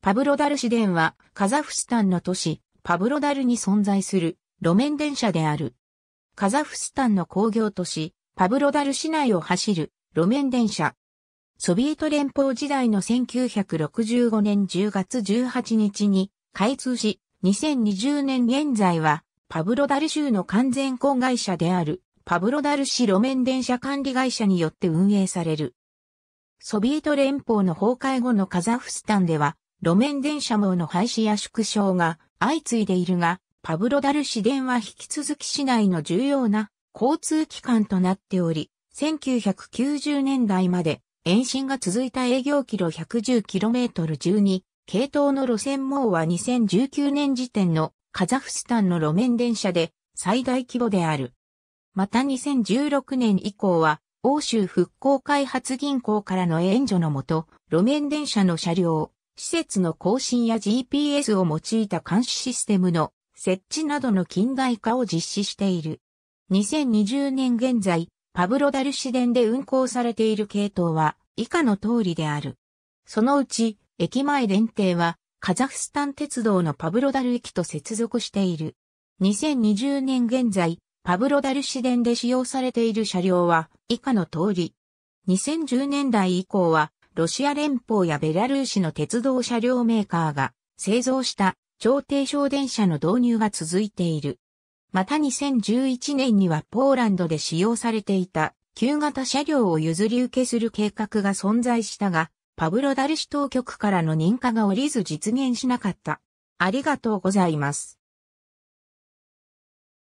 パブロダル市電はカザフスタンの都市パブロダルに存在する路面電車である。カザフスタンの工業都市パブロダル市内を走る路面電車。ソビエト連邦時代の1965年10月18日に開通し、2020年現在はパブロダル州の完全婚会社であるパブロダル市路面電車管理会社によって運営される。ソビエト連邦の崩壊後のカザフスタンでは、路面電車網の廃止や縮小が相次いでいるが、パブロダル市電は引き続き市内の重要な交通機関となっており、1990年代まで延伸が続いた営業キロ 110km12 系統の路線網は2019年時点のカザフスタンの路面電車で最大規模である。また2016年以降は欧州復興開発銀行からの援助のもと、路面電車の車両、施設の更新や GPS を用いた監視システムの設置などの近代化を実施している。2020年現在、パブロダル市電で運行されている系統は以下の通りである。そのうち、駅前電停は、カザフスタン鉄道のパブロダル駅と接続している。2020年現在、パブロダル市電で使用されている車両は以下の通り。2010年代以降はロシア連邦やベラルーシの鉄道車両メーカーが製造した超低床電車の導入が続いている。また2011年にはポーランドで使用されていた旧型車両を譲り受けする計画が存在したが、パブロダルシ当局からの認可が下りず実現しなかった。ありがとうございます。